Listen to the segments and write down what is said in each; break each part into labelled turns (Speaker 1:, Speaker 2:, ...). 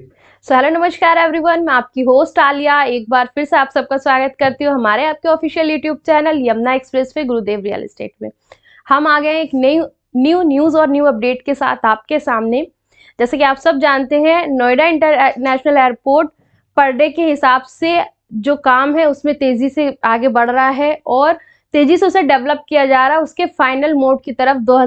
Speaker 1: so hello नमस्कार everyone मैं आपकी होस्ट आलिया एक बार फिर से आप सबका स्वागत करती हूँ हमारे आपके official YouTube channel Yamuna Express पे गुरुदेव रियल एस्टेट में हम आ गए एक नई न्यू न्यूज़ और न्यू अपडेट के साथ आपके सामने जैसे कि आप सब जानते हैं नोएडा इंटरनेशनल एयरपोर्ट पर डे के हिसाब से जो काम है उसमें तेज़ी से आगे बढ़ रहा है और तेज़ी से उसे डेवलप किया जा रहा है उसके फाइनल मोड की तरफ दो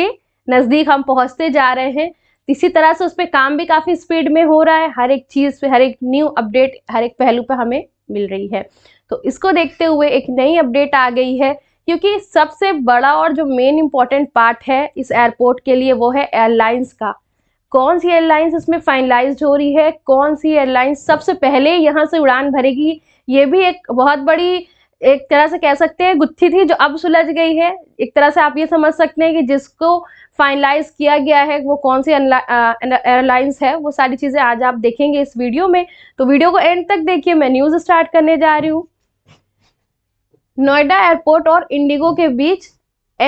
Speaker 1: के नज़दीक हम पहुंचते जा रहे हैं इसी तरह से उस पर काम भी काफ़ी स्पीड में हो रहा है हर एक चीज़ पे हर एक न्यू अपडेट हर एक पहलू पे हमें मिल रही है तो इसको देखते हुए एक नई अपडेट आ गई है क्योंकि सबसे बड़ा और जो मेन इम्पॉर्टेंट पार्ट है इस एयरपोर्ट के लिए वो है एयरलाइंस का कौन सी एयरलाइंस इसमें फाइनलाइज हो रही है कौन सी एयरलाइंस सबसे पहले यहाँ से उड़ान भरेगी ये भी एक बहुत बड़ी एक तरह से कह सकते हैं गुत्थी थी जो अब सुलझ गई है एक तरह से आप ये समझ सकते हैं कि जिसको फाइनलाइज किया गया है वो कौन सी एयरलाइंस है वो सारी चीज़ें आज आप देखेंगे इस वीडियो में तो वीडियो को एंड तक देखिए मैं न्यूज़ स्टार्ट करने जा रही हूँ नोएडा एयरपोर्ट और इंडिगो के बीच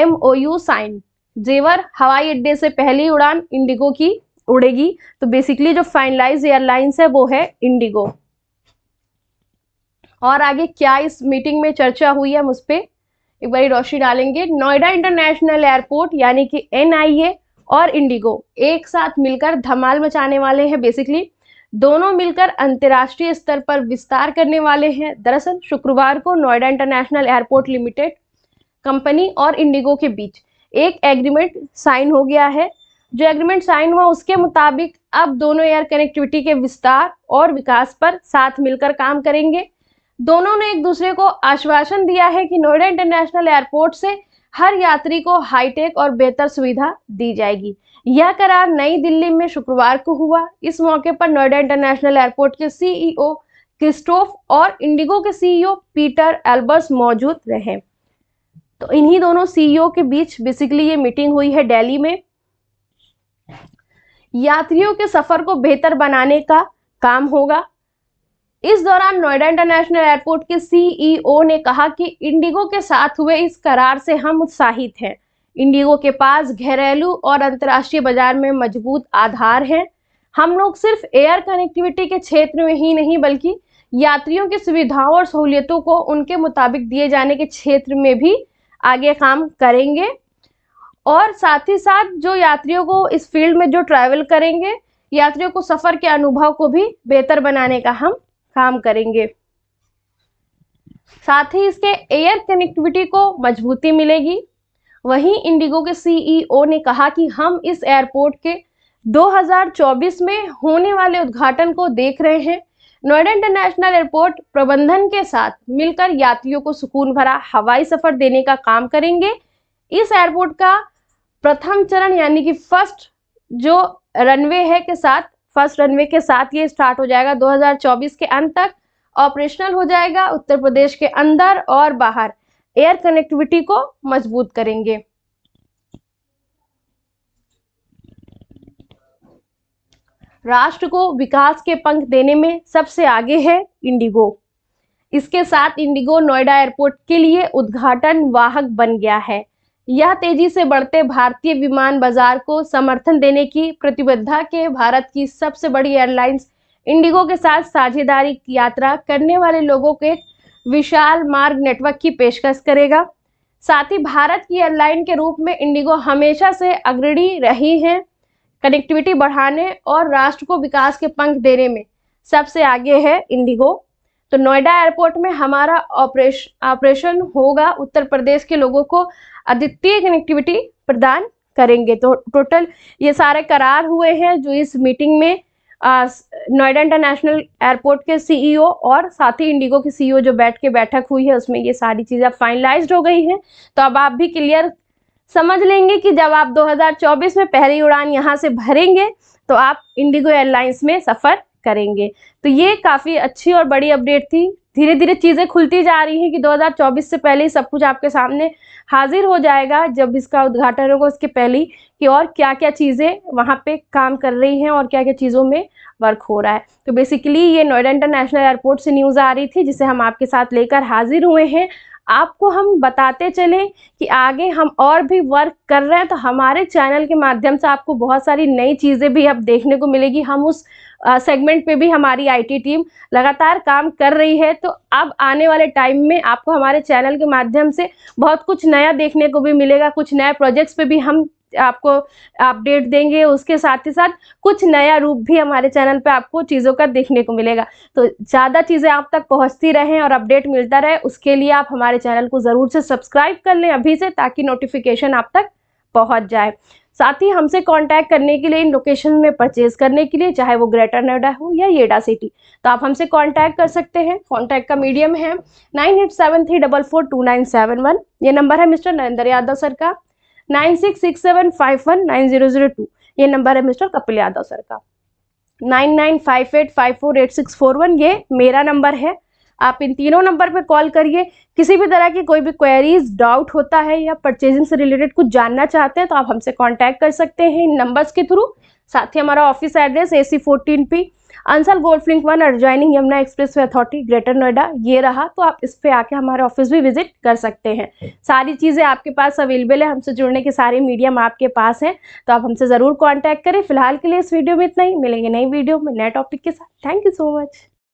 Speaker 1: एमओयू साइन जेवर हवाई अड्डे से पहली उड़ान इंडिगो की उड़ेगी तो बेसिकली जो फाइनलाइज एयरलाइंस है वो है इंडिगो और आगे क्या इस मीटिंग में चर्चा हुई है हम उस पर एक बार रोशनी डालेंगे नोएडा इंटरनेशनल एयरपोर्ट यानी कि एन और इंडिगो एक साथ मिलकर धमाल मचाने वाले हैं बेसिकली दोनों मिलकर अंतर्राष्ट्रीय स्तर पर विस्तार करने वाले हैं दरअसल शुक्रवार को Noida international airport limited company और इंडिगो के बीच एक एग्रीमेंट साइन हो गया है जो एग्रीमेंट साइन हुआ उसके मुताबिक अब दोनों एयर कनेक्टिविटी के विस्तार और विकास पर साथ मिलकर काम करेंगे दोनों ने एक दूसरे को आश्वासन दिया है कि नोएडा इंटरनेशनल एयरपोर्ट से हर यात्री को हाईटेक और बेहतर सुविधा दी जाएगी यह करार नई दिल्ली में शुक्रवार को हुआ इस मौके पर नोएडा इंटरनेशनल एयरपोर्ट के सीईओ क्रिस्टोफ और इंडिगो के सीईओ पीटर एल्बर्स मौजूद रहे तो इन्हीं दोनों सीईओ के बीच बेसिकली ये मीटिंग हुई है दिल्ली में यात्रियों के सफर को बेहतर बनाने का काम होगा इस दौरान नोएडा इंटरनेशनल एयरपोर्ट के सीईओ e ने कहा कि इंडिगो के साथ हुए इस करार से हम उत्साहित हैं इंडिगो के पास घरेलू और अंतर्राष्ट्रीय बाजार में मजबूत आधार है हम लोग सिर्फ एयर कनेक्टिविटी के क्षेत्र में ही नहीं बल्कि यात्रियों की सुविधाओं और सहूलियतों को उनके मुताबिक दिए जाने के क्षेत्र में भी आगे काम करेंगे और साथ ही साथ जो यात्रियों को इस फील्ड में जो ट्रैवल करेंगे यात्रियों को सफ़र के अनुभव को भी बेहतर बनाने का हम काम करेंगे साथ ही इसके एयर कनेक्टिविटी को मजबूती मिलेगी वहीं इंडिगो के सीईओ e ने कहा कि हम इस एयरपोर्ट के 2024 में होने वाले उद्घाटन को देख रहे हैं नोएडा इंटरनेशनल एयरपोर्ट प्रबंधन के साथ मिलकर यात्रियों को सुकून भरा हवाई सफर देने का काम करेंगे इस एयरपोर्ट का प्रथम चरण यानी कि फर्स्ट जो रनवे है के साथ फर्स्ट रनवे के साथ ये स्टार्ट हो जाएगा 2024 के अंत तक ऑपरेशनल हो जाएगा उत्तर प्रदेश के अंदर और बाहर एयर कनेक्टिविटी को मजबूत करेंगे राष्ट्र को विकास के पंख देने में सबसे आगे है इंडिगो इसके साथ इंडिगो नोएडा एयरपोर्ट के लिए उद्घाटन वाहक बन गया है यह तेजी से बढ़ते भारतीय विमान बाजार को समर्थन देने की प्रतिबद्धता के भारत की सबसे बड़ी एयरलाइंस इंडिगो के साथ साझेदारी यात्रा करने वाले लोगों के विशाल मार्ग नेटवर्क की पेशकश करेगा साथ ही भारत की एयरलाइन के रूप में इंडिगो हमेशा से अग्रणी रही है कनेक्टिविटी बढ़ाने और राष्ट्र को विकास के पंख देने में सबसे आगे है इंडिगो तो नोएडा एयरपोर्ट में हमारा ऑपरेशन ऑपरेशन होगा उत्तर प्रदेश के लोगों को अद्वितीय कनेक्टिविटी प्रदान करेंगे तो टोटल ये सारे करार हुए हैं जो इस मीटिंग में नोएडा इंटरनेशनल एयरपोर्ट के सीईओ e और साथ ही इंडिगो के सीईओ e जो बैठ के बैठक हुई है उसमें ये सारी चीज़ें फाइनलाइज्ड हो गई हैं तो अब आप भी क्लियर समझ लेंगे कि जब आप 2024 में पहली उड़ान यहाँ से भरेंगे तो आप इंडिगो एयरलाइंस में सफ़र करेंगे तो ये काफ़ी अच्छी और बड़ी अपडेट थी धीरे धीरे चीज़ें खुलती जा रही हैं कि 2024 से पहले ही सब कुछ आपके सामने हाजिर हो जाएगा जब इसका उद्घाटन होगा उसके पहले ही कि और क्या क्या चीज़ें वहाँ पे काम कर रही हैं और क्या क्या चीज़ों में वर्क हो रहा है तो बेसिकली ये नोएडा इंटरनेशनल एयरपोर्ट से न्यूज़ आ रही थी जिसे हम आपके साथ लेकर हाजिर हुए हैं आपको हम बताते चलें कि आगे हम और भी वर्क कर रहे हैं तो हमारे चैनल के माध्यम से आपको बहुत सारी नई चीज़ें भी अब देखने को मिलेगी हम उस सेगमेंट पे भी हमारी आईटी टीम लगातार काम कर रही है तो अब आने वाले टाइम में आपको हमारे चैनल के माध्यम से बहुत कुछ नया देखने को भी मिलेगा कुछ नए प्रोजेक्ट्स पे भी हम आपको अपडेट देंगे उसके साथ ही साथ कुछ नया रूप भी हमारे चैनल पे आपको चीज़ों का देखने को मिलेगा तो ज़्यादा चीज़ें आप तक पहुँचती रहें और अपडेट मिलता रहे उसके लिए आप हमारे चैनल को ज़रूर से सब्सक्राइब कर लें अभी से ताकि नोटिफिकेशन आप तक पहुँच जाए साथ ही हमसे कांटेक्ट करने के लिए इन लोकेशन में परचेज करने के लिए चाहे वो ग्रेटर नोएडा हो या येडा सिटी तो आप हमसे कांटेक्ट कर सकते हैं कांटेक्ट का मीडियम है nine eight seven three double four two nine seven one ये नंबर है मिस्टर नरेंद्र यादव सर का 9667519002 ये नंबर है मिस्टर कपिल यादव सर का 9958548641 ये मेरा नंबर है आप इन तीनों नंबर पे कॉल करिए किसी भी तरह की कोई भी क्वेरीज डाउट होता है या परचेजिंग से रिलेटेड कुछ जानना चाहते हैं तो आप हमसे कांटेक्ट कर सकते हैं इन नंबर्स के थ्रू साथ ही हमारा office address A C fourteen P Ansal golf link one adjoining Yamuna expressway authority greater Noida ये रहा तो आप इस पे आके हमारे ऑफिस भी विजिट कर सकते हैं सारी चीज़ें आपके पास अवेलेबल है हमसे जुड़ने के सारे मीडियम आपके पास हैं तो आप हमसे ज़रूर कॉन्टैक्ट करें फिलहाल के लिए इस वीडियो में इतना ही मिलेंगे नई वीडियो में नए टॉपिक के साथ थैंक यू सो मच